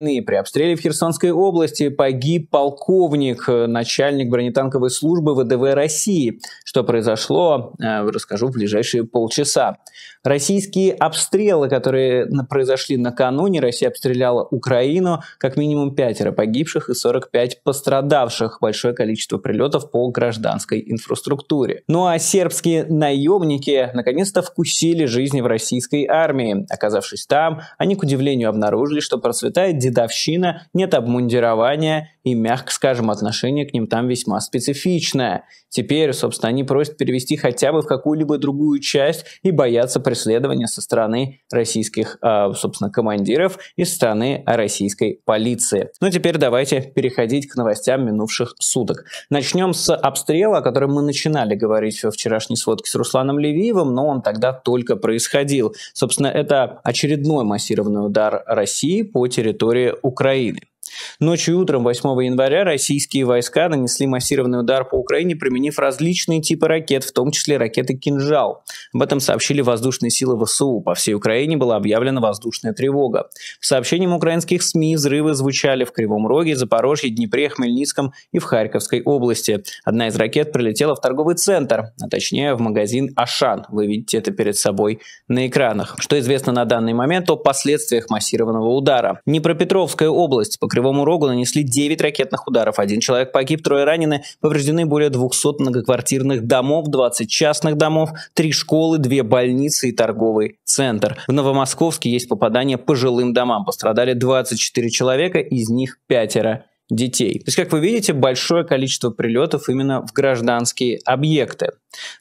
И при обстреле в Херсонской области погиб полковник, э, начальник бронетанковой службы ВДВ России. Что произошло, э, расскажу в ближайшие полчаса. Российские обстрелы, которые произошли накануне, Россия обстреляла Украину, как минимум пятеро погибших и 45 пострадавших. Большое количество прилетов по гражданской инфраструктуре. Ну а сербские наемники наконец-то вкусили жизни в российской армии. Оказавшись там, они, к удивлению, обнаружили, что процветает дедовщина, нет обмундирования, и, мягко скажем, отношение к ним там весьма специфичное. Теперь, собственно, они просят перевести хотя бы в какую-либо другую часть и боятся преследования со стороны российских, а, собственно, командиров и со стороны российской полиции. Ну, теперь давайте переходить к новостям минувших суток. Начнем с обстрела, о котором мы начинали говорить во вчерашней сводке с Русланом Левиевым, но он тогда только происходил. Собственно, это очередной массированный удар России по территории Украины. Ночью и утром 8 января российские войска нанесли массированный удар по Украине, применив различные типы ракет, в том числе ракеты «Кинжал». Об этом сообщили воздушные силы ВСУ. По всей Украине была объявлена воздушная тревога. По сообщениям украинских СМИ, взрывы звучали в Кривом Роге, Запорожье, Днепре, Хмельницком и в Харьковской области. Одна из ракет прилетела в торговый центр, а точнее в магазин «Ашан». Вы видите это перед собой на экранах. Что известно на данный момент о последствиях массированного удара. Днепропетровская область покрыла Кривому Рогу нанесли 9 ракетных ударов. Один человек погиб, трое ранены. Повреждены более 200 многоквартирных домов, 20 частных домов, 3 школы, 2 больницы и торговый центр. В Новомосковске есть попадание по жилым домам. Пострадали 24 человека, из них пятеро детей. То есть, как вы видите, большое количество прилетов именно в гражданские объекты.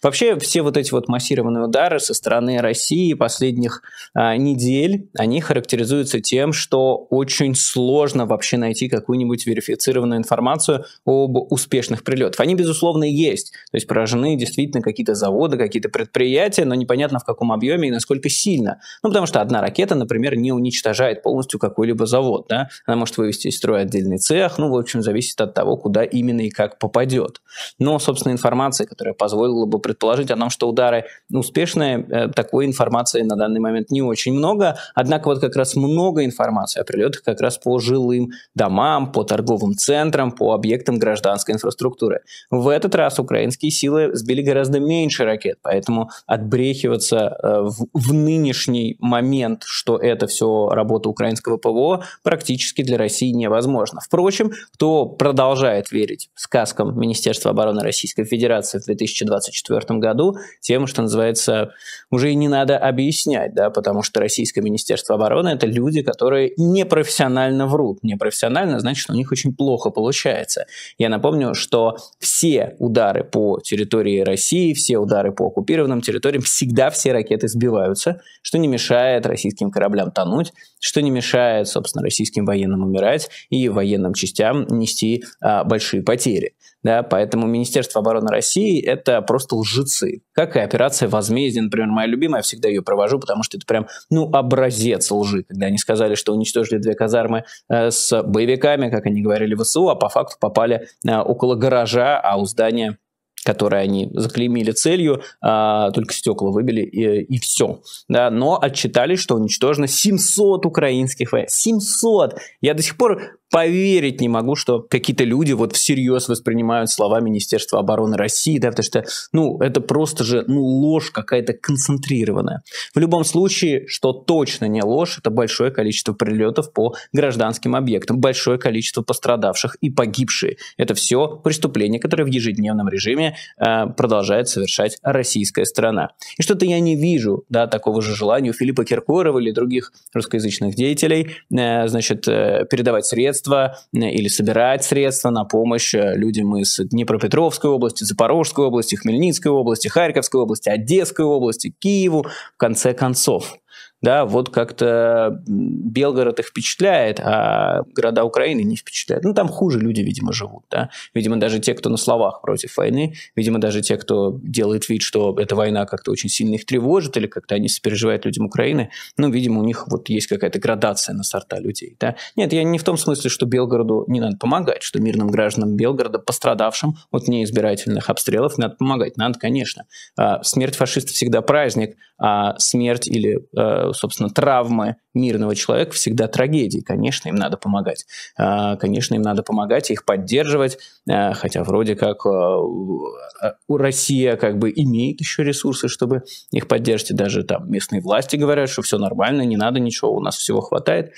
Вообще, все вот эти вот массированные удары со стороны России последних а, недель, они характеризуются тем, что очень сложно вообще найти какую-нибудь верифицированную информацию об успешных прилетах. Они, безусловно, есть. То есть, поражены действительно какие-то заводы, какие-то предприятия, но непонятно в каком объеме и насколько сильно. Ну, потому что одна ракета, например, не уничтожает полностью какой-либо завод, да? Она может вывести из строя отдельный цех, ну, в общем, зависит от того, куда именно и как попадет. Но, собственно, информация, которая позволила бы предположить о том, что удары успешные, э, такой информации на данный момент не очень много. Однако вот как раз много информации о прилетах как раз по жилым домам, по торговым центрам, по объектам гражданской инфраструктуры. В этот раз украинские силы сбили гораздо меньше ракет, поэтому отбрехиваться э, в, в нынешний момент, что это все работа украинского ПВО, практически для России невозможно. Впрочем, тем, кто продолжает верить сказкам Министерства обороны Российской Федерации в 2024 году, тем, что называется, уже и не надо объяснять, да, потому что Российское Министерство обороны – это люди, которые непрофессионально врут. Непрофессионально значит, у них очень плохо получается. Я напомню, что все удары по территории России, все удары по оккупированным территориям, всегда все ракеты сбиваются, что не мешает российским кораблям тонуть, что не мешает, собственно, российским военным умирать и военным частям нести а, большие потери. Да, поэтому Министерство обороны России – это просто лжецы как и операция возмездия, например, моя любимая, я всегда ее провожу, потому что это прям, ну, образец лжи, когда они сказали, что уничтожили две казармы э, с боевиками, как они говорили, в Су, а по факту попали э, около гаража, а у здания которые они заклеймили целью, а, только стекла выбили и, и все. Да, но отчитались, что уничтожено 700 украинских войск. 700! Я до сих пор поверить не могу, что какие-то люди вот всерьез воспринимают слова Министерства обороны России, да, потому что, ну, это просто же, ну, ложь какая-то концентрированная. В любом случае, что точно не ложь, это большое количество прилетов по гражданским объектам, большое количество пострадавших и погибшие. Это все преступления, которые в ежедневном режиме э, продолжает совершать российская страна. И что-то я не вижу, да, такого же желания у Филиппа Киркорова или других русскоязычных деятелей, э, значит, э, передавать средства средства э, или собирать средства на помощь э, людям из Днепропетровской области, Запорожской области, Хмельницкой области, Харьковской области, Одесской области, Киеву, в конце концов да, вот как-то Белгород их впечатляет, а города Украины не впечатляют. Ну, там хуже люди, видимо, живут, да. Видимо, даже те, кто на словах против войны, видимо, даже те, кто делает вид, что эта война как-то очень сильно их тревожит или как-то они сопереживают людям Украины, ну, видимо, у них вот есть какая-то градация на сорта людей, да. Нет, я не в том смысле, что Белгороду не надо помогать, что мирным гражданам Белгорода, пострадавшим от неизбирательных обстрелов, надо помогать. Надо, конечно. А, смерть фашиста всегда праздник, а смерть или э, собственно, травмы мирного человека всегда трагедии. Конечно, им надо помогать. А, конечно, им надо помогать, их поддерживать, а, хотя вроде как а, у России как бы имеет еще ресурсы, чтобы их поддержать. И даже там местные власти говорят, что все нормально, не надо ничего, у нас всего хватает.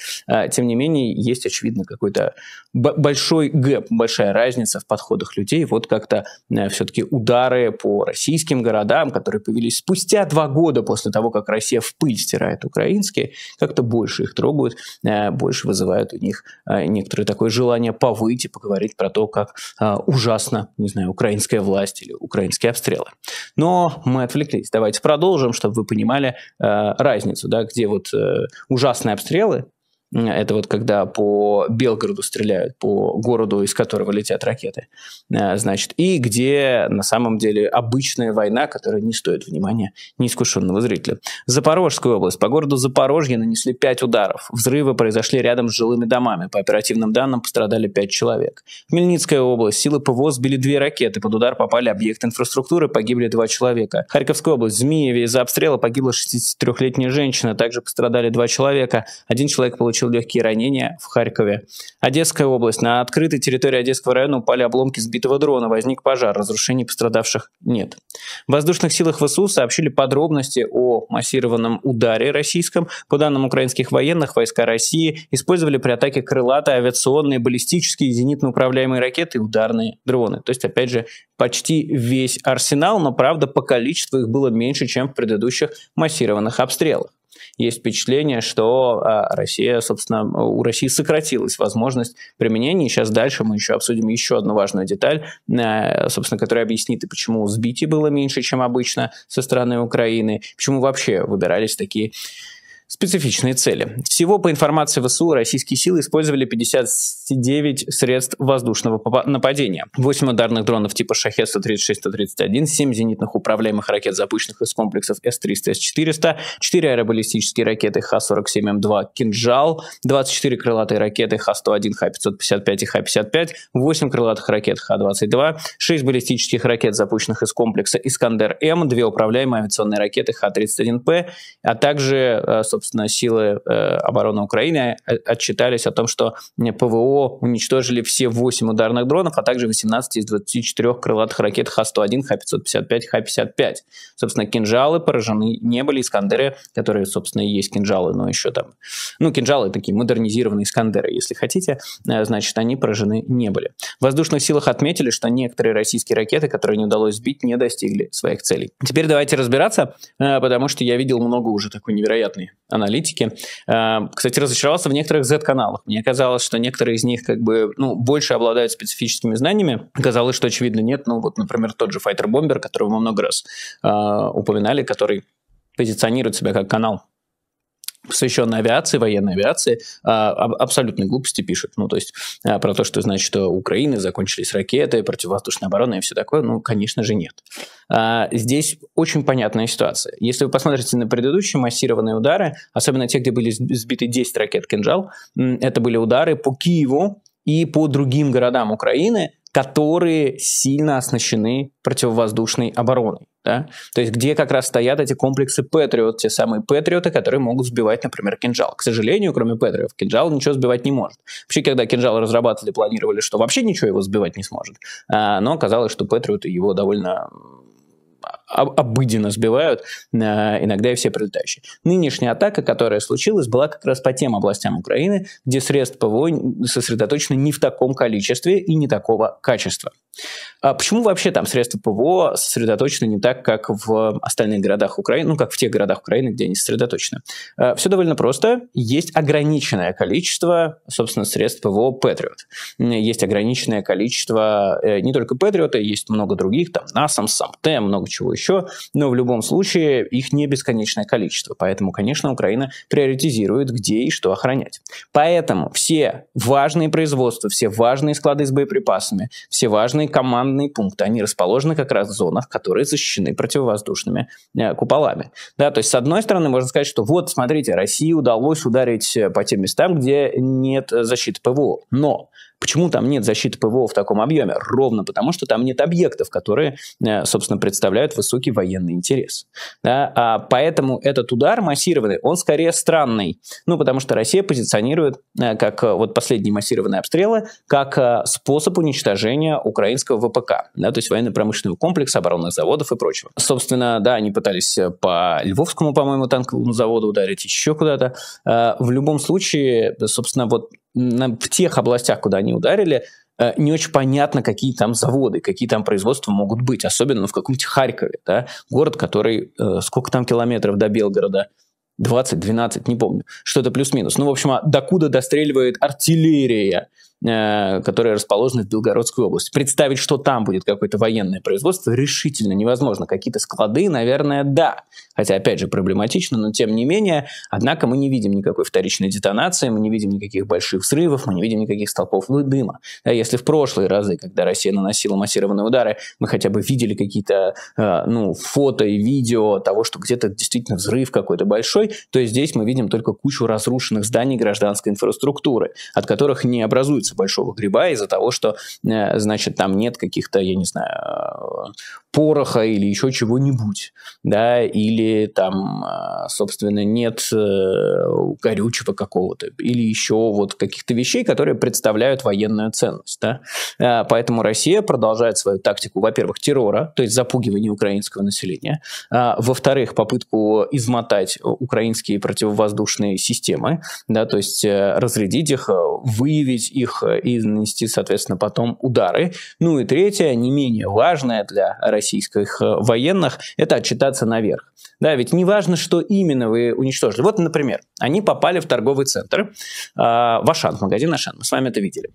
Тем не менее, есть, очевидно, какой-то большой гэп, большая разница в подходах людей. Вот как-то все-таки удары по российским городам, которые появились спустя два года после того, как Россия в пыль стирает знают украинские, как-то больше их трогают, э, больше вызывают у них э, некоторое такое желание повыть и поговорить про то, как э, ужасно, не знаю, украинская власть или украинские обстрелы. Но мы отвлеклись. Давайте продолжим, чтобы вы понимали разницу, да, где вот ужасные обстрелы, это вот когда по Белгороду стреляют, по городу, из которого летят ракеты. Э, значит, и где на самом деле обычная война, которая не стоит внимания неискушенного зрителя. Запорожская область. По городу Запорожье нанесли 5 ударов. Взрывы произошли рядом с жилыми домами. По оперативным данным пострадали 5 человек. В Мельницкая область. Силы ПВО сбили две ракеты. Под удар попали объекты инфраструктуры, погибли 2 человека. Харьковская область. В Змееве из-за обстрела погибла 63-летняя женщина. Также пострадали 2 человека. Один человек получил получил легкие ранения в Харькове. Одесская область. На открытой территории Одесского района упали обломки сбитого дрона. Возник пожар. Разрушений пострадавших нет. В воздушных силах ВСУ сообщили подробности о массированном ударе российском. По данным украинских военных, войска России использовали при атаке крылатые, авиационные, баллистические, зенитно-управляемые ракеты и ударные дроны. То есть, опять же, почти весь арсенал, но, правда, по количеству их было меньше, чем в предыдущих массированных обстрелах есть впечатление, что а, Россия, собственно, у России сократилась возможность применения. И сейчас дальше мы еще обсудим еще одну важную деталь, э, собственно, которая объяснит и почему сбитий было меньше, чем обычно со стороны Украины, почему вообще выбирались такие Специфичные цели. Всего, по информации ВСУ, российские силы использовали 59 средств воздушного нападения. 8 ударных дронов типа «Шахет-136-131», 7 зенитных управляемых ракет, запущенных из комплексов С-300, С-400, 4 аэробаллистические ракеты Х-47М2 «Кинжал», 24 крылатые ракеты Х-101, Х-555 и Х-55, 8 крылатых ракет Х-22, 6 баллистических ракет, запущенных из комплекса «Искандер-М», 2 управляемые авиационные ракеты Х-31П, а также, собственно, э, собственно, силы э, обороны Украины э, отчитались о том, что э, ПВО уничтожили все 8 ударных дронов, а также 18 из 24 крылатых ракет Х-101, Х-555, Х-55. Собственно, кинжалы поражены не были, Искандеры, которые, собственно, и есть кинжалы, но еще там... Ну, кинжалы такие модернизированные Искандеры, если хотите, э, значит, они поражены не были. В воздушных силах отметили, что некоторые российские ракеты, которые не удалось сбить, не достигли своих целей. Теперь давайте разбираться, потому что я видел много уже такой невероятной аналитики. Э, кстати, разочаровался в некоторых Z-каналах. Мне казалось, что некоторые из них как бы ну, больше обладают специфическими знаниями. Казалось, что очевидно нет. Ну вот, например, тот же Fighter Bomber, которого мы много раз э, упоминали, который позиционирует себя как канал посвященный авиации, военной авиации, а, абсолютной глупости пишет. Ну, то есть а, про то, что, значит, что Украины закончились ракеты, противовоздушная оборона и все такое, ну, конечно же, нет. А, здесь очень понятная ситуация. Если вы посмотрите на предыдущие массированные удары, особенно те, где были сбиты 10 ракет «Кинжал», это были удары по Киеву и по другим городам Украины, которые сильно оснащены противовоздушной обороной. Да? То есть где как раз стоят эти комплексы Патриот, те самые Патриоты, которые могут сбивать, например, кинжал. К сожалению, кроме Патриотов, кинжал ничего сбивать не может. Вообще, когда кинжал разрабатывали, планировали, что вообще ничего его сбивать не сможет. А, но оказалось, что Патриоты его довольно обыденно сбивают, э, иногда и все прилетающие. Нынешняя атака, которая случилась, была как раз по тем областям Украины, где средств ПВО сосредоточены не в таком количестве и не такого качества. А почему вообще там средства ПВО сосредоточены не так, как в остальных городах Украины, ну, как в тех городах Украины, где они сосредоточены? Э, все довольно просто. Есть ограниченное количество, собственно, средств ПВО Patriot. Есть ограниченное количество э, не только Patriot, есть много других, там, NASAMS, SAMTEM, много чего еще, но в любом случае их не бесконечное количество, поэтому, конечно, Украина приоритизирует, где и что охранять. Поэтому все важные производства, все важные склады с боеприпасами, все важные командные пункты, они расположены как раз в зонах, которые защищены противовоздушными э, куполами. Да, то есть, с одной стороны, можно сказать, что вот, смотрите, России удалось ударить э, по тем местам, где нет э, защиты ПВО, но Почему там нет защиты ПВО в таком объеме? Ровно потому, что там нет объектов, которые, э, собственно, представляют высокий военный интерес. Да? А поэтому этот удар массированный, он скорее странный. Ну, потому что Россия позиционирует, э, как э, вот последние массированные обстрелы, как способ уничтожения украинского ВПК, да, то есть военно-промышленного комплекса, оборонных заводов и прочего. Собственно, да, они пытались по Львовскому, по-моему, танковому заводу ударить, еще куда-то. В любом случае, собственно, вот в тех областях, куда они ударили, э, не очень понятно, какие там заводы, какие там производства могут быть, особенно в каком-нибудь Харькове, да, город, который, э, сколько там километров до Белгорода, 20, 12, не помню, что-то плюс-минус. Ну, в общем, а докуда достреливает артиллерия, Э, которые расположены в Белгородской области. Представить, что там будет какое-то военное производство, решительно невозможно. Какие-то склады, наверное, да. Хотя, опять же, проблематично, но тем не менее. Однако мы не видим никакой вторичной детонации, мы не видим никаких больших взрывов, мы не видим никаких столпов дыма. Да, если в прошлые разы, когда Россия наносила массированные удары, мы хотя бы видели какие-то э, ну, фото и видео того, что где-то действительно взрыв какой-то большой, то здесь мы видим только кучу разрушенных зданий гражданской инфраструктуры, от которых не образуется улице Большого Гриба из-за того, что, э, значит, там нет каких-то, я не знаю, пороха или еще чего-нибудь, да, или там, а, собственно, нет э, горючего какого-то, или еще вот каких-то вещей, которые представляют военную ценность, да. А, поэтому Россия продолжает свою тактику, во-первых, террора, то есть запугивания украинского населения, а, во-вторых, попытку измотать украинские противовоздушные системы, да, то есть э, разрядить их, выявить их и нанести, соответственно, потом удары. Ну и третье, не менее важное для России российских э, военных, это отчитаться наверх. Да, ведь неважно, что именно вы уничтожили. Вот, например, они попали в торговый центр, э, в Ашан, в магазин Ашан, мы с вами это видели.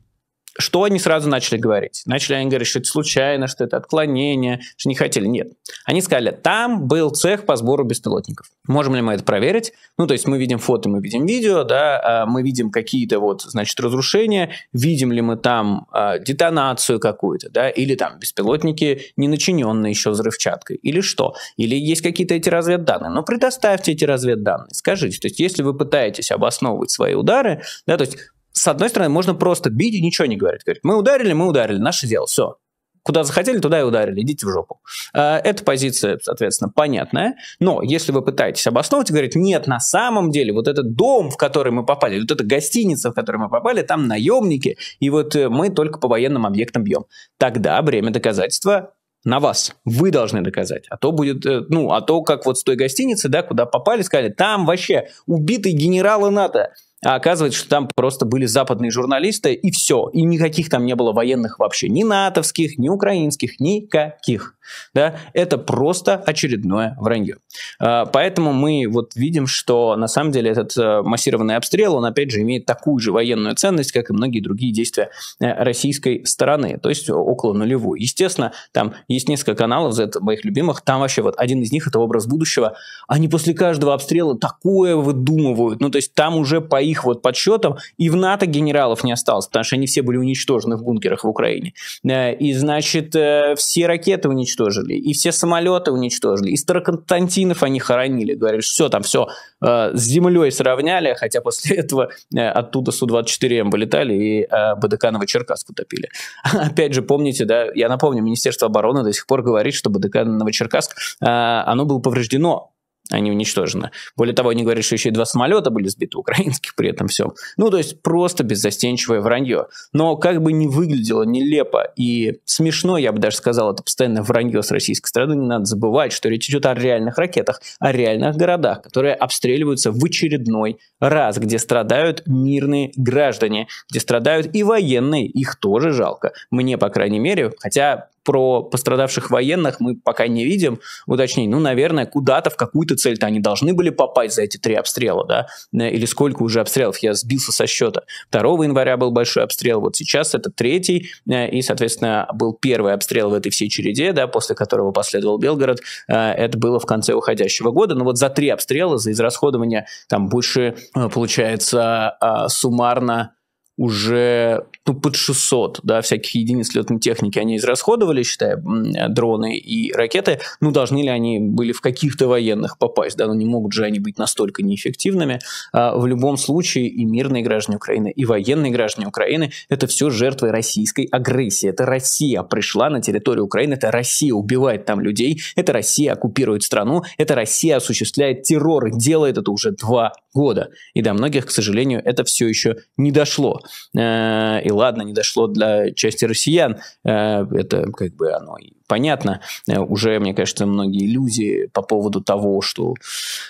Что они сразу начали говорить? Начали они говорить, что это случайно, что это отклонение, что не хотели. Нет. Они сказали, там был цех по сбору беспилотников. Можем ли мы это проверить? Ну, то есть мы видим фото, мы видим видео, да, а, мы видим какие-то вот, значит, разрушения, видим ли мы там а, детонацию какую-то, да, или там беспилотники не начиненные еще взрывчаткой, или что? Или есть какие-то эти разведданные? Ну, предоставьте эти разведданные, скажите. То есть если вы пытаетесь обосновывать свои удары, да, то есть с одной стороны, можно просто бить и ничего не говорить. Говорить, мы ударили, мы ударили, наше дело, все. Куда захотели, туда и ударили, идите в жопу. А, эта позиция, соответственно, понятная. Но если вы пытаетесь обосновать, и говорить, нет, на самом деле, вот этот дом, в который мы попали, вот эта гостиница, в которую мы попали, там наемники, и вот э, мы только по военным объектам бьем. Тогда время доказательства на вас. Вы должны доказать. А то будет, э, ну, а то как вот с той гостиницы, да, куда попали, сказали, там вообще убитый генералы НАТО а оказывается, что там просто были западные журналисты, и все. И никаких там не было военных вообще, ни натовских, ни украинских, никаких. Да? Это просто очередное вранье. А, поэтому мы вот видим, что на самом деле этот э, массированный обстрел, он опять же имеет такую же военную ценность, как и многие другие действия э, российской стороны, то есть около нулевой. Естественно, там есть несколько каналов, это моих любимых, там вообще вот один из них – это образ будущего. Они после каждого обстрела такое выдумывают, ну то есть там уже по их их вот подсчетам, и в НАТО генералов не осталось, потому что они все были уничтожены в бункерах в Украине. Э, и, значит, э, все ракеты уничтожили, и все самолеты уничтожили, и Староконстантинов они хоронили. Говорили, все там, все э, с землей сравняли, хотя после этого оттуда Су-24М вылетали и Бадыканова Черкасску топили. Опять же, помните, да, я напомню, Министерство обороны до сих пор говорит, что Бадыканова Черкасск, оно было повреждено они уничтожены. Более того, они говорят, что еще и два самолета были сбиты украинских при этом всем. Ну, то есть просто беззастенчивое вранье. Но как бы ни выглядело нелепо и смешно, я бы даже сказал, это постоянное вранье с российской стороны, не надо забывать, что речь идет о реальных ракетах, о реальных городах, которые обстреливаются в очередной раз, где страдают мирные граждане, где страдают и военные, их тоже жалко. Мне, по крайней мере, хотя про пострадавших военных мы пока не видим уточнений. Ну, наверное, куда-то в какую-то цель-то они должны были попасть за эти три обстрела, да? Э, или сколько уже обстрелов? Я сбился со счета. 2 января был большой обстрел, вот сейчас это третий, э, и, соответственно, был первый обстрел в этой всей череде, да, после которого последовал Белгород. Э, это было в конце уходящего года. Но вот за три обстрела, за израсходование там больше, получается, суммарно уже ну, под 600 да, всяких единиц летной техники они израсходовали, считая дроны и ракеты. Ну, должны ли они были в каких-то военных попасть? Да, ну, не могут же они быть настолько неэффективными. А, в любом случае и мирные граждане Украины, и военные граждане Украины – это все жертвы российской агрессии. Это Россия пришла на территорию Украины, это Россия убивает там людей, это Россия оккупирует страну, это Россия осуществляет террор и делает это уже два года. И до многих, к сожалению, это все еще не дошло. Э, и ладно, не дошло для части россиян, э, это как бы оно и понятно. Э, уже, мне кажется, многие люди по поводу того, что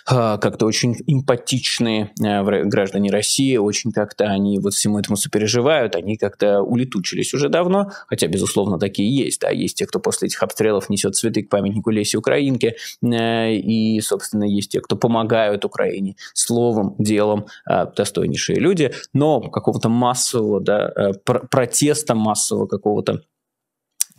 а, как-то очень эмпатичные э, граждане России, очень как-то они вот всему этому сопереживают, они как-то улетучились уже давно, хотя, безусловно, такие есть, да, есть те, кто после этих обстрелов несет цветы к памятнику Леси Украинки, э, и, собственно, есть те, кто помогают Украине словом, делом, достойнейшие люди, но какого-то массового, да, протеста массового какого-то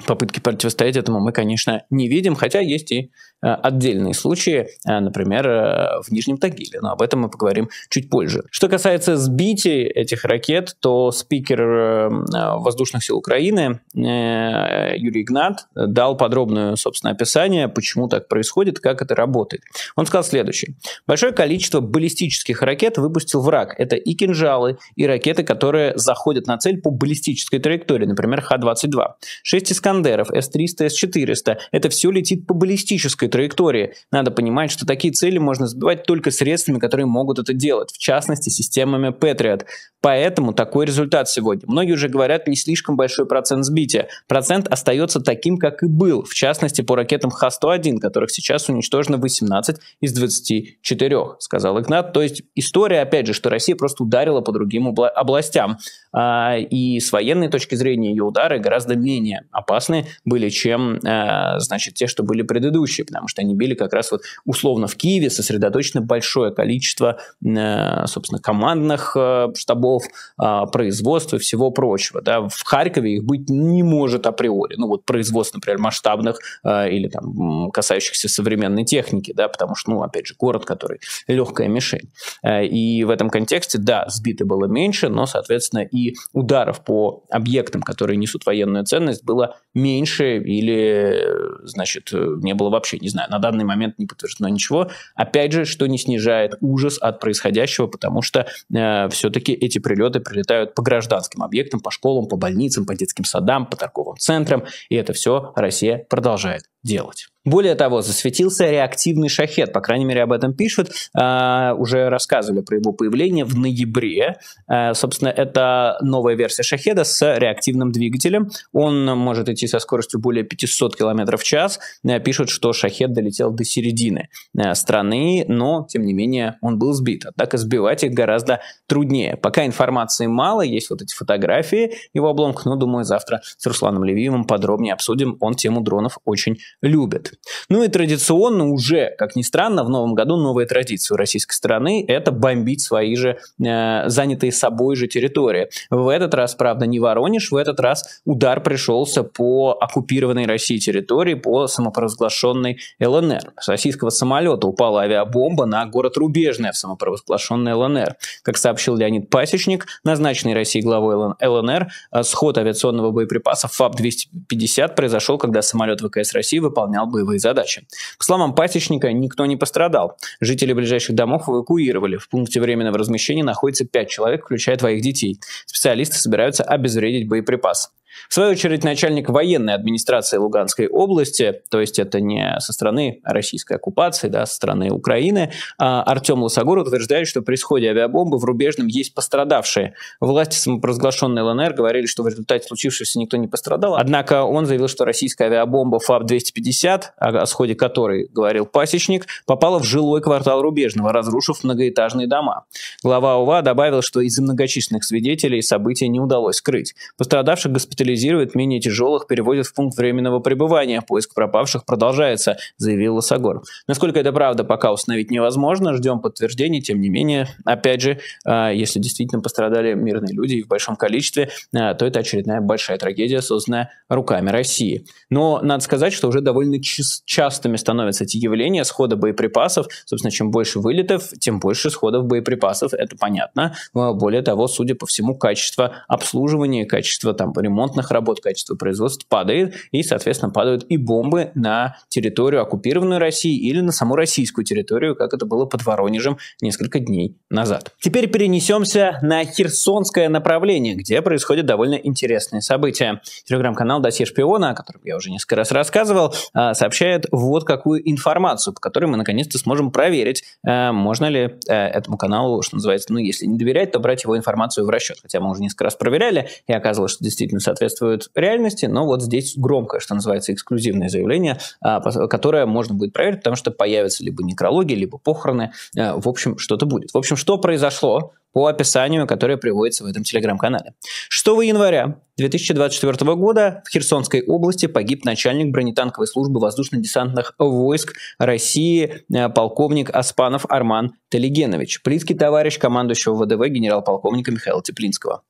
попытки противостоять этому мы, конечно, не видим, хотя есть и э, отдельные случаи, э, например, э, в Нижнем Тагиле, но об этом мы поговорим чуть позже. Что касается сбитий этих ракет, то спикер э, э, Воздушных сил Украины э, Юрий Игнат дал подробное, собственно, описание, почему так происходит, как это работает. Он сказал следующее. Большое количество баллистических ракет выпустил враг. Это и кинжалы, и ракеты, которые заходят на цель по баллистической траектории, например, Х-22. Шесть из Искандеров, С-300, С-400. Это все летит по баллистической траектории. Надо понимать, что такие цели можно сбивать только средствами, которые могут это делать, в частности, системами Patriot. Поэтому такой результат сегодня. Многие уже говорят, не слишком большой процент сбития. Процент остается таким, как и был, в частности, по ракетам Х-101, которых сейчас уничтожено 18 из 24, сказал Игнат. То есть история, опять же, что Россия просто ударила по другим областям. А, и с военной точки зрения ее удары гораздо менее опасны были, чем, э, значит, те, что были предыдущие, потому что они били как раз вот условно в Киеве сосредоточено большое количество, э, собственно, командных э, штабов, а, производства и всего прочего. Да. В Харькове их быть не может априори. Ну вот производство, например, масштабных или там касающихся современной техники, да, потому что, ну, опять же, город, который легкая мишень. И в этом контексте, да, сбито было меньше, но, соответственно, и ударов по объектам, которые несут военную ценность, было меньше или, э, значит, э, не было вообще, не знаю, на данный момент не подтверждено ничего. Опять же, что не снижает ужас от происходящего, потому что э, все-таки эти прилеты прилетают по гражданским объектам, по школам, по больницам, по детским садам, по торговым центрам, и это все Россия продолжает делать. Более того, засветился реактивный шахет, по крайней мере, об этом пишут, э, уже рассказывали про его появление в ноябре. Э, собственно, это новая версия шахеда с реактивным двигателем. Он может идти со скоростью более 500 км в час. Э, пишут, что шахет долетел до середины э, страны, но, тем не менее, он был сбит. Однако сбивать их гораздо труднее. Пока информации мало, есть вот эти фотографии его обломка, но, думаю, завтра с Русланом Левиевым подробнее обсудим. Он тему дронов очень любит. Ну и традиционно уже, как ни странно, в новом году новая традиция у российской страны – это бомбить свои же э, занятые собой же территории. В этот раз, правда, не Воронеж, в этот раз удар пришелся по оккупированной России территории, по самопровозглашенной ЛНР. С российского самолета упала авиабомба на город Рубежное в самопровозглашенной ЛНР. Как сообщил Леонид Пасечник, назначенный Россией главой ЛНР, э, сход авиационного боеприпаса ФАБ-250 произошел, когда самолет ВКС России выполнял боевые боевые задачи. По словам пасечника, никто не пострадал. Жители ближайших домов эвакуировали. В пункте временного размещения находится 5 человек, включая двоих детей. Специалисты собираются обезвредить боеприпас. В свою очередь, начальник военной администрации Луганской области, то есть это не со стороны российской оккупации, да, а со стороны Украины, а, Артем Лосогор утверждает, что при сходе авиабомбы в Рубежном есть пострадавшие. Власти самопровозглашенной ЛНР говорили, что в результате случившегося никто не пострадал, однако он заявил, что российская авиабомба ФАБ-250, о сходе которой говорил Пасечник, попала в жилой квартал Рубежного, разрушив многоэтажные дома. Глава УВА добавил, что из-за многочисленных свидетелей события не удалось скрыть. Пострадавших госпитализировали госпитализирует менее тяжелых, переводит в пункт временного пребывания. Поиск пропавших продолжается, заявил Лосогор. Насколько это правда, пока установить невозможно. Ждем подтверждений. Тем не менее, опять же, а, если действительно пострадали мирные люди и в большом количестве, а, то это очередная большая трагедия, созданная руками России. Но надо сказать, что уже довольно частыми становятся эти явления схода боеприпасов. Собственно, чем больше вылетов, тем больше сходов боеприпасов. Это понятно. А, более того, судя по всему, качество обслуживания, качество там ремонт ремонтных работ, качество производства падает, и, соответственно, падают и бомбы на территорию оккупированной России или на саму российскую территорию, как это было под Воронежем несколько дней назад. Теперь перенесемся на Херсонское направление, где происходят довольно интересные события. Телеграм-канал «Досье шпиона», о котором я уже несколько раз рассказывал, а, сообщает вот какую информацию, по которой мы наконец-то сможем проверить, а, можно ли а, этому каналу, что называется, ну, если не доверять, то брать его информацию в расчет. Хотя мы уже несколько раз проверяли, и оказывалось, что действительно соответствует соответствует реальности, но вот здесь громкое, что называется, эксклюзивное заявление, а, которое можно будет проверить, потому что появятся либо некрологи, либо похороны, э, в общем, что-то будет. В общем, что произошло по описанию, которое приводится в этом телеграм-канале. 6 января 2024 года в Херсонской области погиб начальник бронетанковой службы воздушно-десантных войск России э, полковник Аспанов Арман Талигенович, близкий товарищ командующего ВДВ генерал-полковника Михаила Теплинского.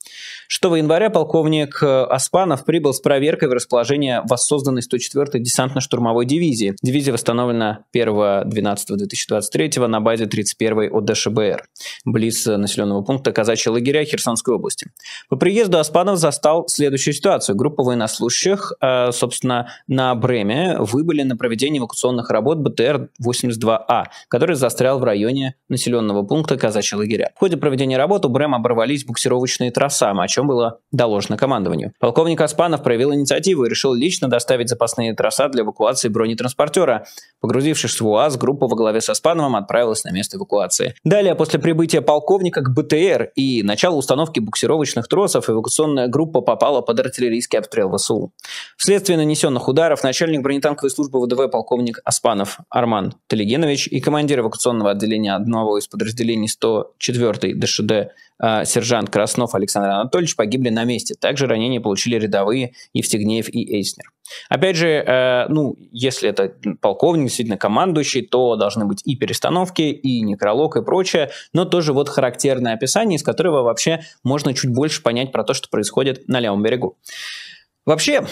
6 января полковник э, Аспанов прибыл с проверкой в расположение воссозданной 104-й десантно-штурмовой дивизии. Дивизия восстановлена 1-12 2023 на базе 31-й ОДШБР, близ э, населенного пункта Казачьи лагеря Херсонской области. По приезду Аспанов застал следующую ситуацию. Группа военнослужащих, э, собственно, на Бреме выбыли на проведение эвакуационных работ БТР-82А, который застрял в районе населенного пункта Казачьи лагеря. В ходе проведения работ у Брема оборвались буксировочные троса, о чем было доложено командованию. Полковник Аспанов проявил инициативу и решил лично доставить запасные троса для эвакуации бронетранспортера. Погрузившись в УАЗ, группа во главе с Аспановым отправилась на место эвакуации. Далее, после прибытия полковника к БТР и начала установки буксировочных тросов, эвакуационная группа попала попала под артиллерийский обстрел ВСУ. Вследствие нанесенных ударов начальник бронетанковой службы ВДВ полковник Аспанов Арман Талигенович и командир эвакуационного отделения одного из подразделений 104-й ДШД а, сержант Краснов Александр Анатольевич погибли на месте. Также ранения получили рядовые Евстигнеев и Эйснер. Опять же, э, ну, если это полковник, действительно командующий, то должны быть и перестановки, и некролог, и прочее, но тоже вот характерное описание, из которого вообще можно чуть больше понять про то, что происходит на левом берегу. Вообще,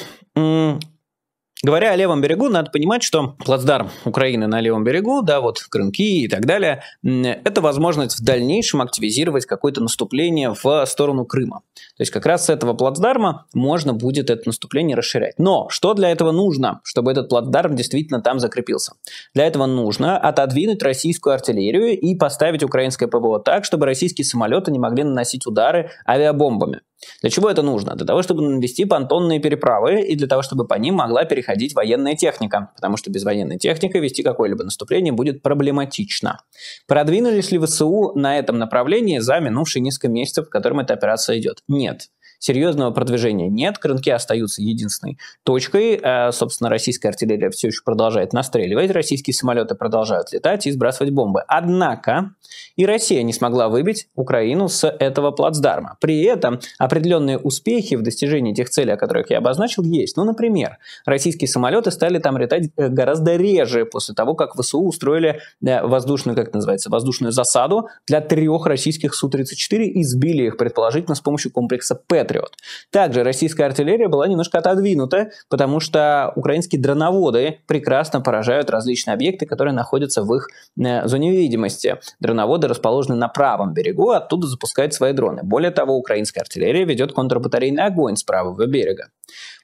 Говоря о левом берегу, надо понимать, что плацдарм Украины на левом берегу, да, вот Крымки и так далее, это возможность в дальнейшем активизировать какое-то наступление в сторону Крыма. То есть как раз с этого плацдарма можно будет это наступление расширять. Но что для этого нужно, чтобы этот плацдарм действительно там закрепился? Для этого нужно отодвинуть российскую артиллерию и поставить украинское ПВО так, чтобы российские самолеты не могли наносить удары авиабомбами. Для чего это нужно? Для того, чтобы навести понтонные переправы и для того, чтобы по ним могла переходить военная техника, потому что без военной техники вести какое-либо наступление будет проблематично. Продвинулись ли ВСУ на этом направлении за минувшие несколько месяцев, в котором эта операция идет? Нет серьезного продвижения нет, крынки остаются единственной точкой. Э, собственно, российская артиллерия все еще продолжает настреливать, российские самолеты продолжают летать и сбрасывать бомбы. Однако и Россия не смогла выбить Украину с этого плацдарма. При этом определенные успехи в достижении тех целей, о которых я обозначил, есть. Ну, например, российские самолеты стали там летать э, гораздо реже после того, как ВСУ устроили э, воздушную, как это называется, воздушную засаду для трех российских Су-34 и сбили их, предположительно, с помощью комплекса ПЭТ Патриот. Также российская артиллерия была немножко отодвинута, потому что украинские дроноводы прекрасно поражают различные объекты, которые находятся в их э, зоне видимости. Дроноводы расположены на правом берегу, оттуда запускают свои дроны. Более того, украинская артиллерия ведет контрбатарейный огонь с правого берега.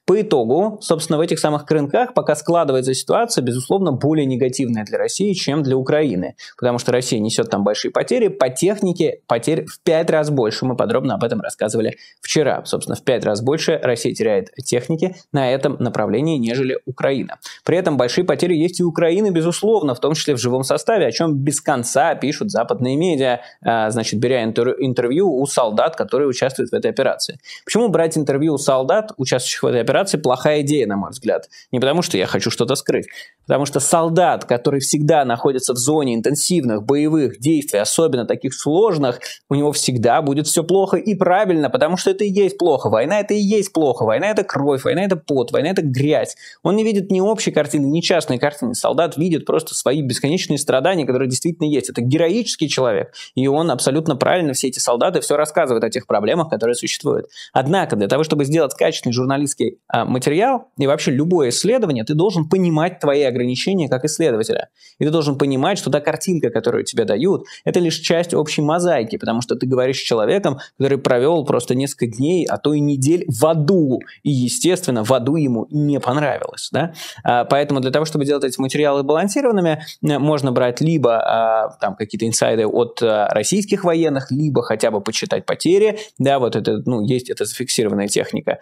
По итогу, собственно, в этих самых рынках пока складывается ситуация, безусловно, более негативная для России, чем для Украины, потому что Россия несет там большие потери, по технике потерь в пять раз больше, мы подробно об этом рассказывали вчера, собственно, в пять раз больше Россия теряет техники на этом направлении, нежели Украина. При этом большие потери есть и Украины, безусловно, в том числе в живом составе, о чем без конца пишут западные медиа, а, значит, беря интервью у солдат, которые участвуют в этой операции. Почему брать интервью у солдат, участвующих в этой операции, операции плохая идея, на мой взгляд. Не потому, что я хочу что-то скрыть. Потому что солдат, который всегда находится в зоне интенсивных боевых действий, особенно таких сложных, у него всегда будет все плохо и правильно, потому что это и есть плохо. Война это и есть плохо. Война это кровь, война это пот, война это грязь. Он не видит ни общей картины, ни частной картины. Солдат видит просто свои бесконечные страдания, которые действительно есть. Это героический человек. И он абсолютно правильно, все эти солдаты все рассказывает о тех проблемах, которые существуют. Однако, для того, чтобы сделать качественный журналистский а, материал и вообще любое исследование, ты должен понимать твои ограничения как исследователя. И ты должен понимать, что та картинка, которую тебе дают, это лишь часть общей мозаики, потому что ты говоришь с человеком, который провел просто несколько дней, а то и недель в аду. И, естественно, в аду ему не понравилось. Да? А, поэтому для того, чтобы делать эти материалы балансированными, э, можно брать либо а, там какие-то инсайды от э, российских военных, либо хотя бы почитать потери. Да, вот это, ну, есть эта зафиксированная техника.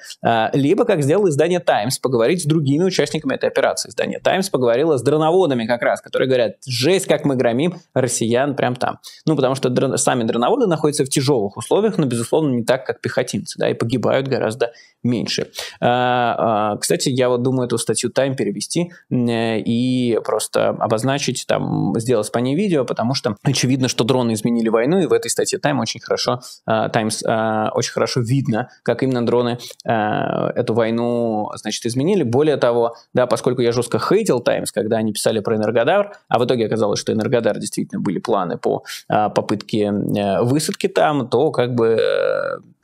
Либо как сделать дело издание Times поговорить с другими участниками этой операции. Издание Times поговорило с дроноводами как раз, которые говорят, жесть, как мы громим россиян прям там. Ну, потому что дрон... сами дроноводы находятся в тяжелых условиях, но, безусловно, не так, как пехотинцы, да, и погибают гораздо меньше. А, а, кстати, я вот думаю эту статью Time перевести э, и просто обозначить, там, сделать по ней видео, потому что очевидно, что дроны изменили войну, и в этой статье Time очень хорошо, Times э, э, очень хорошо видно, как именно дроны эту войну, значит, изменили. Более того, да, поскольку я жестко хейтил Times, когда они писали про Энергодар, а в итоге оказалось, что Энергодар действительно были планы по попытке высадки там, то как бы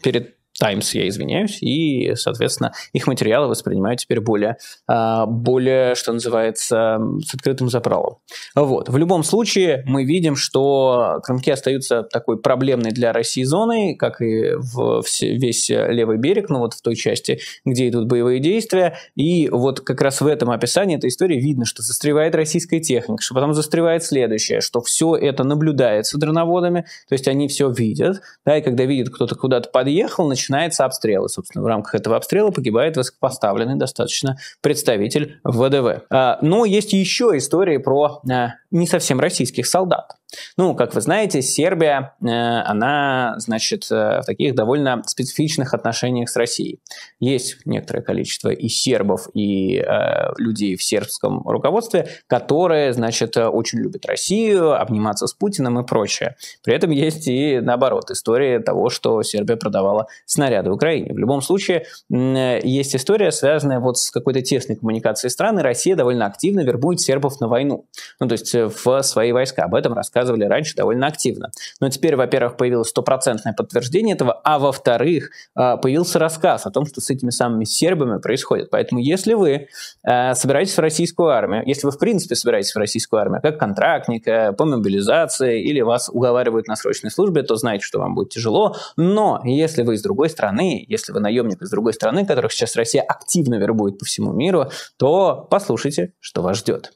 перед Times, я извиняюсь, и, соответственно, их материалы воспринимаю теперь более, а, более, что называется, с открытым заправом. Вот. В любом случае, мы видим, что Крымки остаются такой проблемной для России зоной, как и в весь левый берег, ну вот в той части, где идут боевые действия, и вот как раз в этом описании этой истории видно, что застревает российская техника, что потом застревает следующее, что все это наблюдается дроноводами, то есть они все видят, да, и когда видят, кто-то куда-то подъехал, начинают начинается обстрел. И, собственно, в рамках этого обстрела погибает высокопоставленный достаточно представитель ВДВ. А, Но ну, есть еще истории про а, не совсем российских солдат. Ну, как вы знаете, Сербия, э, она, значит, э, в таких довольно специфичных отношениях с Россией. Есть некоторое количество и сербов, и э, людей в сербском руководстве, которые, значит, э, очень любят Россию, обниматься с Путиным и прочее. При этом есть и, наоборот, история того, что Сербия продавала снаряды Украине. В любом случае, есть история, связанная вот с какой-то тесной коммуникацией страны. Россия довольно активно вербует сербов на войну. Ну, то есть в свои войска. Об этом рассказывали раньше довольно активно. Но теперь, во-первых, появилось стопроцентное подтверждение этого, а во-вторых, а, появился рассказ о том, что с этими самыми сербами происходит. Поэтому если вы э, собираетесь в российскую армию, если вы в принципе собираетесь в российскую армию, как контрактник, э, по мобилизации, или вас уговаривают на срочной службе, то знайте, что вам будет тяжело. Но если вы из другой страны, если вы наемник из другой страны, которых сейчас Россия активно вербует по всему миру, то послушайте, что вас ждет.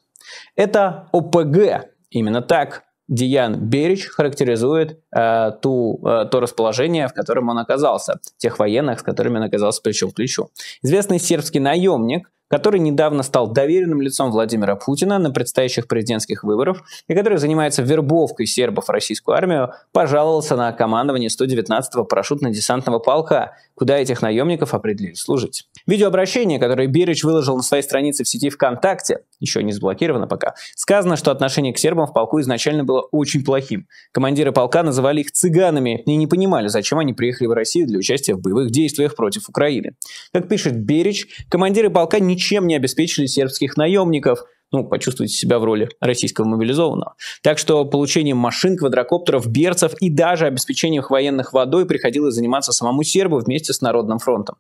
Это ОПГ, именно так Диан Берич характеризует э, ту, э, то расположение, в котором он оказался, тех военных, с которыми он оказался плечом к плечу. Известный сербский наемник, который недавно стал доверенным лицом Владимира Путина на предстоящих президентских выборах и который занимается вербовкой сербов в российскую армию, пожаловался на командование 119-го парашютно-десантного полка, куда этих наемников определили служить. Видеообращение, которое Берич выложил на своей странице в сети ВКонтакте, еще не заблокировано пока, сказано, что отношение к сербам в полку изначально было очень плохим. Командиры полка называли их цыганами и не понимали, зачем они приехали в Россию для участия в боевых действиях против Украины. Как пишет Берич, командиры полка не ничем не обеспечили сербских наемников – ну, почувствуете себя в роли российского мобилизованного. Так что получением машин, квадрокоптеров, берцев и даже обеспечением их военных водой приходилось заниматься самому сербу вместе с Народным фронтом.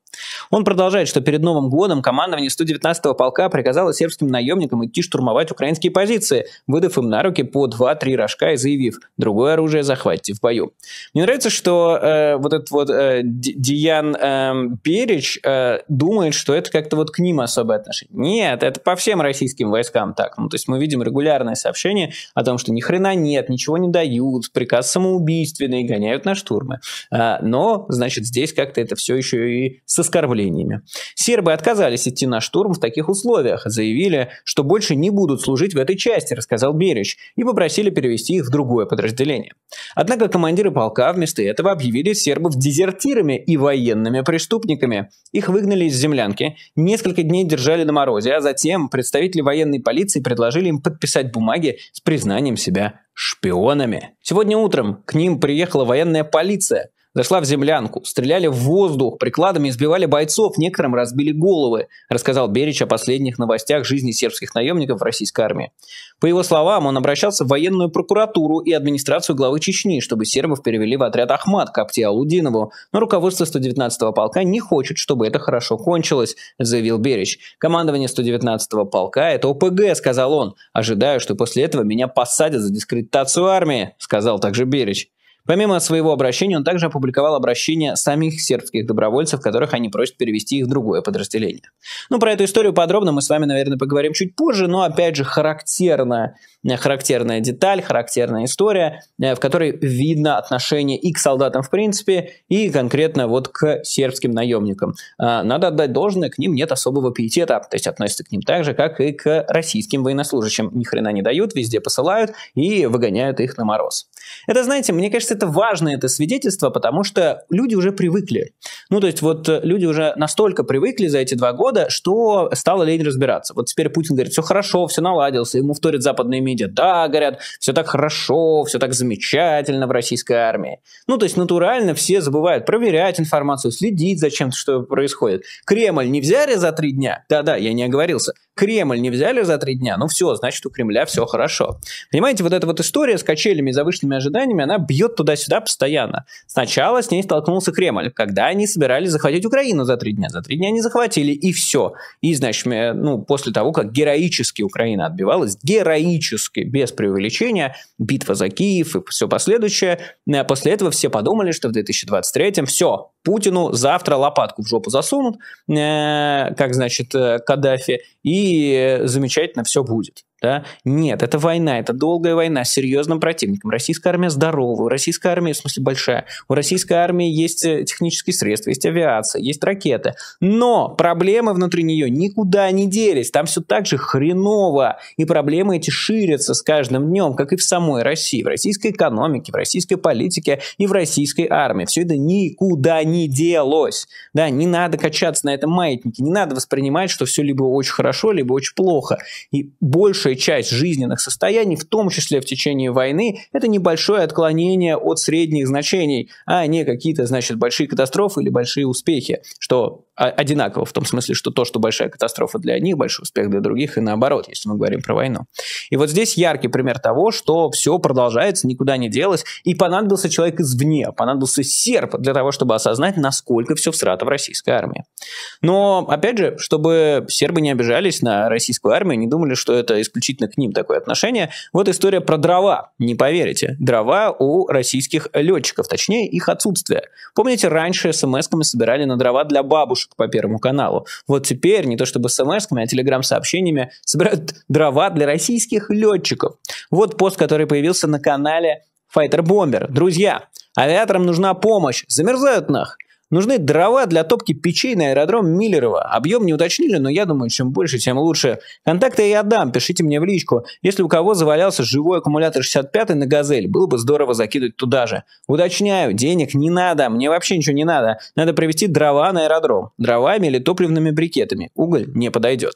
Он продолжает, что перед Новым годом командование 119-го полка приказало сербским наемникам идти штурмовать украинские позиции, выдав им на руки по 2-3 рожка и заявив «другое оружие захватите в бою». Мне нравится, что э, вот этот вот э, Диян э, Перич э, думает, что это как-то вот к ним особое отношение. Нет, это по всем российским войскам новостям так. Ну, то есть мы видим регулярное сообщение о том, что ни хрена нет, ничего не дают, приказ самоубийственный, гоняют на штурмы. А, но, значит, здесь как-то это все еще и с оскорблениями. Сербы отказались идти на штурм в таких условиях, заявили, что больше не будут служить в этой части, рассказал Берич, и попросили перевести их в другое подразделение. Однако командиры полка вместо этого объявили сербов дезертирами и военными преступниками. Их выгнали из землянки, несколько дней держали на морозе, а затем представители военной полиции предложили им подписать бумаги с признанием себя шпионами. Сегодня утром к ним приехала военная полиция, Зашла в землянку, стреляли в воздух, прикладами избивали бойцов, некоторым разбили головы, рассказал Берич о последних новостях жизни сербских наемников в российской армии. По его словам, он обращался в военную прокуратуру и администрацию главы Чечни, чтобы сербов перевели в отряд Ахмат к Алудинову, но руководство 119-го полка не хочет, чтобы это хорошо кончилось, заявил Берич. Командование 119-го полка – это ОПГ, сказал он. Ожидаю, что после этого меня посадят за дискредитацию армии, сказал также Берич. Помимо своего обращения, он также опубликовал обращение самих сербских добровольцев, которых они просят перевести их в другое подразделение. Ну, про эту историю подробно мы с вами, наверное, поговорим чуть позже, но, опять же, характерная, э, характерная деталь, характерная история, э, в которой видно отношение и к солдатам в принципе, и конкретно вот к сербским наемникам. Э, надо отдать должное, к ним нет особого пиетета, то есть относятся к ним так же, как и к российским военнослужащим. Ни хрена не дают, везде посылают и выгоняют их на мороз. Это, знаете, мне кажется, это важное, это свидетельство, потому что люди уже привыкли. Ну, то есть вот э, люди уже настолько привыкли за эти два года, что стало лень разбираться. Вот теперь Путин говорит, все хорошо, все наладился, ему вторят западные медиа. Да, говорят, все так хорошо, все так замечательно в российской армии. Ну, то есть натурально все забывают проверять информацию, следить за чем-то, что происходит. Кремль не взяли за три дня? Да-да, я не оговорился. Кремль не взяли за три дня? Ну все, значит, у Кремля все хорошо. Понимаете, вот эта вот история с качелями и завышенными завышенными ожиданиями, она бьет туда-сюда постоянно. Сначала с ней столкнулся Кремль, когда они собирались захватить Украину за три дня. За три дня они захватили, и все. И, значит, ну, после того, как героически Украина отбивалась, героически, без преувеличения, битва за Киев и все последующее, а после этого все подумали, что в 2023 все, Путину завтра лопатку в жопу засунут, э, как, значит, э, Каддафи, и э, замечательно все будет. Да? Нет, это война, это долгая война с серьезным противником. Российская армия здоровая, у российской армии, в смысле, большая. У российской армии есть э, технические средства, есть авиация, есть ракеты. Но проблемы внутри нее никуда не делись. Там все так же хреново. И проблемы эти ширятся с каждым днем, как и в самой России, в российской экономике, в российской политике и в российской армии. Все это никуда не делось. Да, не надо качаться на этом маятнике, не надо воспринимать, что все либо очень хорошо, либо очень плохо. И больше большая часть жизненных состояний, в том числе в течение войны, это небольшое отклонение от средних значений, а не какие-то, значит, большие катастрофы или большие успехи, что а, одинаково, в том смысле, что то, что большая катастрофа для одних, большой успех для других, и наоборот, если мы говорим про войну. И вот здесь яркий пример того, что все продолжается, никуда не делось, и понадобился человек извне, понадобился серп для того, чтобы осознать, насколько все всрато в российской армии. Но, опять же, чтобы сербы не обижались на российскую армию, не думали, что это исключительно к ним такое отношение, вот история про дрова, не поверите, дрова у российских летчиков, точнее, их отсутствие. Помните, раньше смс-ками собирали на дрова для бабушек, выпуск по Первому каналу. Вот теперь не то чтобы смс а телеграм-сообщениями собирают дрова для российских летчиков. Вот пост, который появился на канале Fighter Bomber. Друзья, авиаторам нужна помощь. Замерзают нах. Нужны дрова для топки печей на аэродром Миллерова. Объем не уточнили, но я думаю, чем больше, тем лучше. Контакты я дам, пишите мне в личку. Если у кого завалялся живой аккумулятор 65 на «Газель», было бы здорово закидывать туда же. Уточняю, денег не надо, мне вообще ничего не надо. Надо привезти дрова на аэродром. Дровами или топливными брикетами. Уголь не подойдет.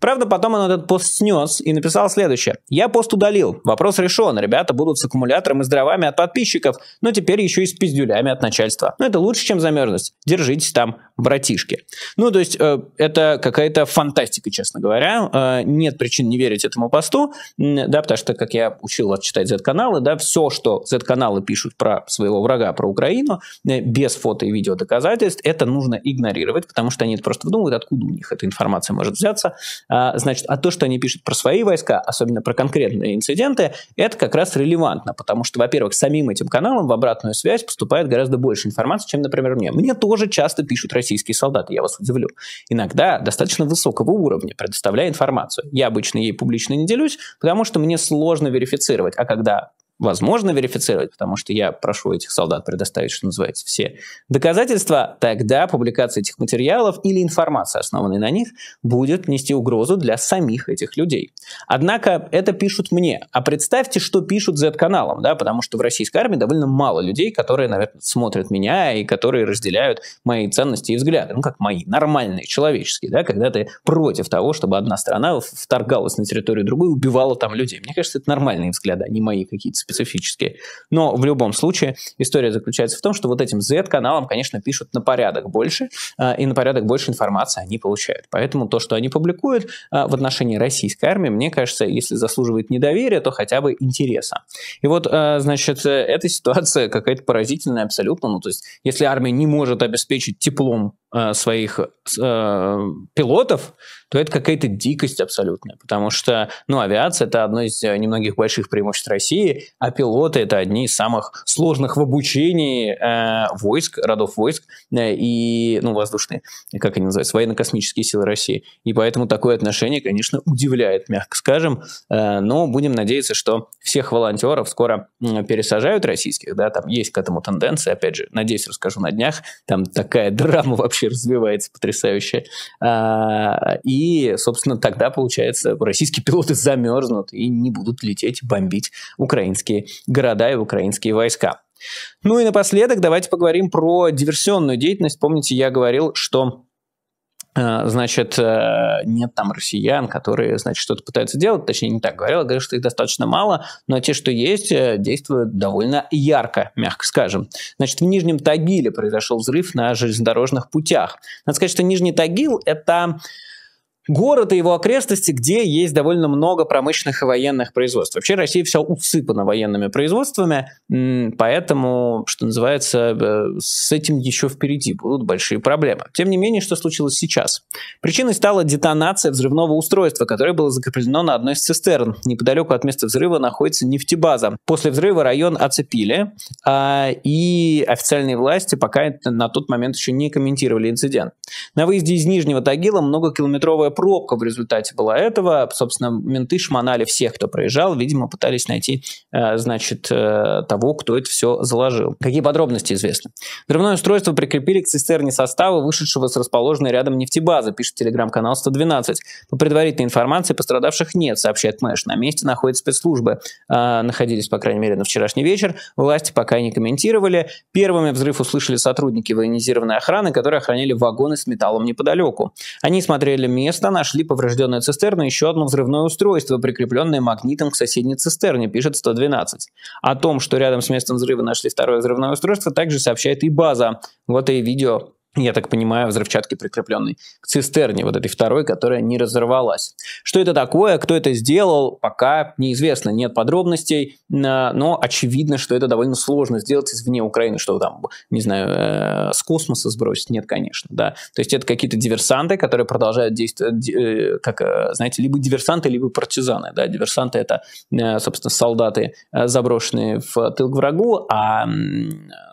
Правда, потом он этот пост снес и написал следующее. «Я пост удалил. Вопрос решен. Ребята будут с аккумулятором и с дровами от подписчиков, но теперь еще и с пиздюлями от начальства. Но это лучше, чем замерзность. Держитесь там, братишки». Ну, то есть, э, это какая-то фантастика, честно говоря. Э, нет причин не верить этому посту, да, потому что, как я учил вас читать Z-каналы, да, все, что Z-каналы пишут про своего врага, про Украину, э, без фото и видео доказательств, это нужно игнорировать, потому что они это просто думают, откуда у них эта информация может взяться, а, значит, а то, что они пишут про свои войска, особенно про конкретные инциденты, это как раз релевантно, потому что, во-первых, самим этим каналам в обратную связь поступает гораздо больше информации, чем, например, мне. Мне тоже часто пишут российские солдаты, я вас удивлю. Иногда достаточно высокого уровня, предоставляя информацию. Я обычно ей публично не делюсь, потому что мне сложно верифицировать. А когда возможно верифицировать, потому что я прошу этих солдат предоставить, что называется, все доказательства, тогда публикация этих материалов или информация, основанная на них, будет нести угрозу для самих этих людей. Однако это пишут мне. А представьте, что пишут z каналом, да, потому что в российской армии довольно мало людей, которые, наверное, смотрят меня и которые разделяют мои ценности и взгляды. Ну, как мои, нормальные, человеческие, да, когда ты против того, чтобы одна страна вторгалась на территорию другой и убивала там людей. Мне кажется, это нормальные взгляды, а не мои какие-то специфические. Но в любом случае история заключается в том, что вот этим Z-каналам, конечно, пишут на порядок больше, а, и на порядок больше информации они получают. Поэтому то, что они публикуют а, в отношении российской армии, мне кажется, если заслуживает недоверия, то хотя бы интереса. И вот, а, значит, э, эта ситуация какая-то поразительная абсолютно. Ну, то есть, если армия не может обеспечить теплом Э, своих э, пилотов, то это какая-то дикость абсолютная, потому что, ну, авиация это одно из э, немногих больших преимуществ России, а пилоты это одни из самых сложных в обучении э, войск, родов войск э, и, ну, воздушные, как они называются, военно-космические силы России. И поэтому такое отношение, конечно, удивляет, мягко скажем, э, но будем надеяться, что всех волонтеров скоро э, пересажают российских, да, там есть к этому тенденция, опять же, надеюсь, расскажу на днях, там такая драма вообще вообще развивается потрясающе. А, и, собственно, тогда, получается, российские пилоты замерзнут и не будут лететь бомбить украинские города и украинские войска. Ну и напоследок давайте поговорим про диверсионную деятельность. Помните, я говорил, что а, значит, э, нет там россиян, которые, значит, что-то пытаются делать, точнее, не так говорила, говорю что их достаточно мало, но те, что есть, э, действуют довольно ярко, мягко скажем. Значит, в Нижнем Тагиле произошел взрыв на железнодорожных путях. Надо сказать, что Нижний Тагил – это город и его окрестности, где есть довольно много промышленных и военных производств. Вообще Россия вся усыпана военными производствами, поэтому, что называется, э, с этим еще впереди будут большие проблемы. Тем не менее, что случилось сейчас? Причиной стала детонация взрывного устройства, которое было закреплено на одной из цистерн. Неподалеку от места взрыва находится нефтебаза. После взрыва район оцепили, а, и официальные власти пока на тот момент еще не комментировали инцидент. На выезде из Нижнего Тагила многокилометровая пробка в результате была этого. Собственно, менты шмонали всех, кто проезжал. Видимо, пытались найти, э, значит, э, того, кто это все заложил. Какие подробности известны? Взрывное устройство прикрепили к цистерне состава, вышедшего с расположенной рядом нефтебазы, пишет телеграм-канал 112. По предварительной информации пострадавших нет, сообщает Мэш. На месте находятся спецслужбы. Э, находились, по крайней мере, на вчерашний вечер. Власти пока не комментировали. Первыми взрыв услышали сотрудники военизированной охраны, которые охраняли вагоны с металлом неподалеку. Они смотрели место, мента нашли поврежденную цистерну и еще одно взрывное устройство, прикрепленное магнитом к соседней цистерне, пишет 112. О том, что рядом с местом взрыва нашли второе взрывное устройство, также сообщает и база. Вот и видео я так понимаю, взрывчатки прикрепленной к цистерне, вот этой второй, которая не разорвалась. Что это такое, кто это сделал, пока неизвестно, нет подробностей, э, но очевидно, что это довольно сложно сделать извне Украины, что там, не знаю, э, с космоса сбросить, нет, конечно, да. То есть это какие-то диверсанты, которые продолжают действовать, э, как, знаете, либо диверсанты, либо партизаны, да, диверсанты это, собственно, солдаты, заброшенные в тыл к врагу, а,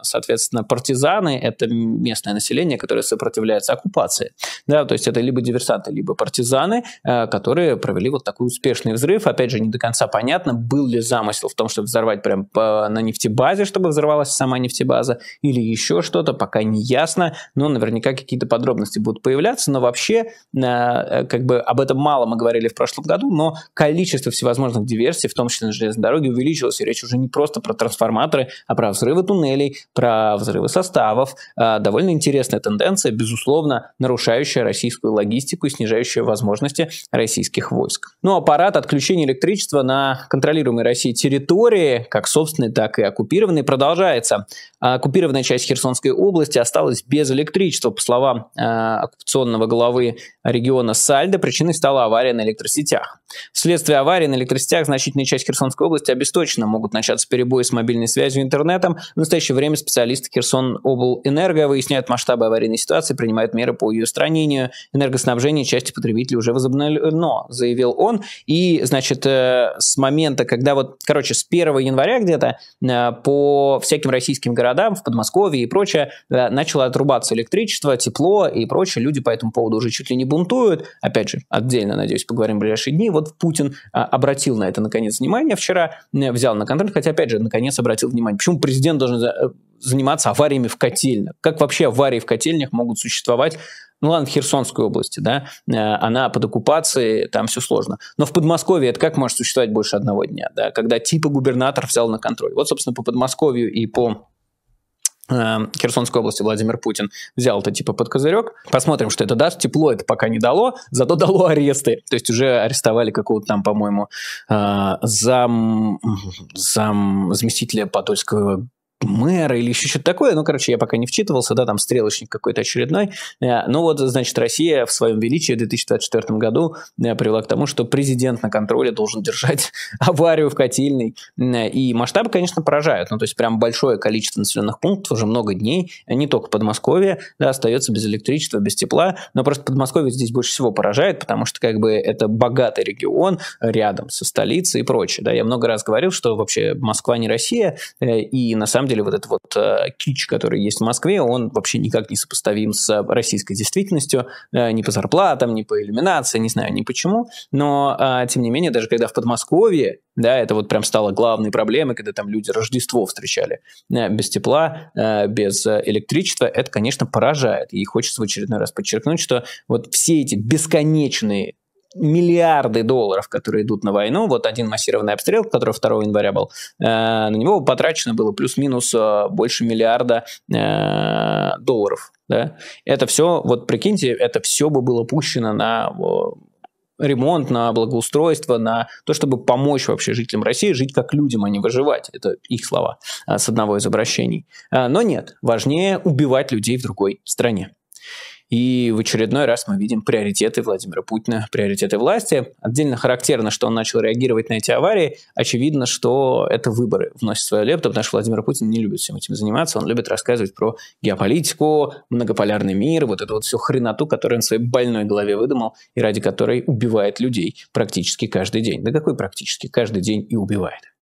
соответственно, партизаны это местное население, населения, которое сопротивляется оккупации. Да, то есть это либо диверсанты, либо партизаны, э, которые провели вот такой успешный взрыв. Опять же, не до конца понятно, был ли замысел в том, чтобы взорвать прям по, на нефтебазе, чтобы взорвалась сама нефтебаза, или еще что-то, пока не ясно, но наверняка какие-то подробности будут появляться, но вообще, э, э, как бы об этом мало мы говорили в прошлом году, но количество всевозможных диверсий, в том числе на железной дороге, увеличилось, и речь уже не просто про трансформаторы, а про взрывы туннелей, про взрывы составов, довольно интересно интересная тенденция, безусловно, нарушающая российскую логистику и снижающая возможности российских войск. Но ну, аппарат отключения электричества на контролируемой России территории, как собственной, так и оккупированной, продолжается. А оккупированная часть Херсонской области осталась без электричества. По словам э, оккупационного главы региона Сальда, причиной стала авария на электросетях. Вследствие аварии на электросетях значительная часть Херсонской области обесточена. Могут начаться перебои с мобильной связью и интернетом. В настоящее время специалисты Херсон Обл. Энерго выясняют масштабы аварийной ситуации принимают меры по ее устранению. Энергоснабжение части потребителей уже возобновлено, заявил он. И, значит, э, с момента, когда вот, короче, с 1 января где-то э, по всяким российским городам, в Подмосковье и прочее, э, начало отрубаться электричество, тепло и прочее. Люди по этому поводу уже чуть ли не бунтуют. Опять же, отдельно, надеюсь, поговорим в ближайшие дни. Вот Путин обратил на это, наконец, внимание вчера, взял на контроль, хотя, опять же, наконец, обратил внимание. Почему президент должен заниматься авариями в котельных. Как вообще аварии в котельнях могут существовать? Ну ладно, в Херсонской области, да, э, она под оккупацией, там все сложно. Но в Подмосковье это как может существовать больше одного дня, да, когда типа губернатор взял на контроль. Вот, собственно, по Подмосковью и по э, Херсонской области Владимир Путин взял это типа под козырек. Посмотрим, что это даст. Тепло это пока не дало, зато дало аресты. То есть уже арестовали какого-то там, по-моему, э, зам, зам заместителя Подольского мэра или еще что-то такое. Ну, короче, я пока не вчитывался, да, там стрелочник какой-то очередной. Э, ну вот, значит, Россия в своем величии в 2024 году э, привела к тому, что президент на контроле должен держать аварию в котельной. Э, и масштабы, конечно, поражают. Ну, то есть прям большое количество населенных пунктов уже много дней, не только Подмосковье, да, остается без электричества, без тепла. Но просто Подмосковье здесь больше всего поражает, потому что как бы это богатый регион рядом со столицей и прочее. Да, я много раз говорил, что вообще Москва не Россия, и на самом деле деле вот этот вот э, кич, который есть в Москве, он вообще никак не сопоставим с российской действительностью, э, ни по зарплатам, ни по иллюминации, не знаю ни почему, но э, тем не менее, даже когда в Подмосковье, да, это вот прям стало главной проблемой, когда там люди Рождество встречали э, без тепла, э, без электричества, это, конечно, поражает. И хочется в очередной раз подчеркнуть, что вот все эти бесконечные миллиарды долларов, которые идут на войну. Вот один массированный обстрел, который 2 января был, э, на него потрачено было плюс-минус э, больше миллиарда э, долларов. Да? Это все, вот прикиньте, это все бы было пущено на ремонт, на благоустройство, на то, чтобы помочь вообще жителям России жить как людям, а не выживать. Это их слова э, с одного из обращений. Э, но нет, важнее убивать людей в другой стране. И в очередной раз мы видим приоритеты Владимира Путина, приоритеты власти. Отдельно характерно, что он начал реагировать на эти аварии. Очевидно, что это выборы вносят свое лепту, потому что Владимир Путин не любит всем этим заниматься. Он любит рассказывать про геополитику, многополярный мир, вот эту вот всю хреноту, которую он в своей больной голове выдумал и ради которой убивает людей практически каждый день. Да какой практически? Каждый день и убивает.